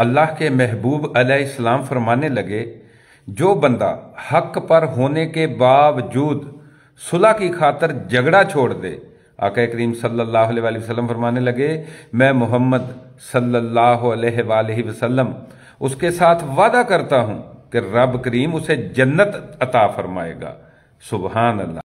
अल्लाह के महबूब अलैहिस्सलाम फरमाने लगे जो बंदा हक पर होने के बावजूद सुलह की खातर झगड़ा छोड़ दे आका करीम सल्लल्लाहु अलैहि वसल्लम फरमाने लगे मैं मोहम्मद सल्लल्लाहु अलैहि वसल्लम उसके साथ वादा करता हूँ कि रब करीम उसे जन्नत अता फरमाएगा सुबहान अल्लाह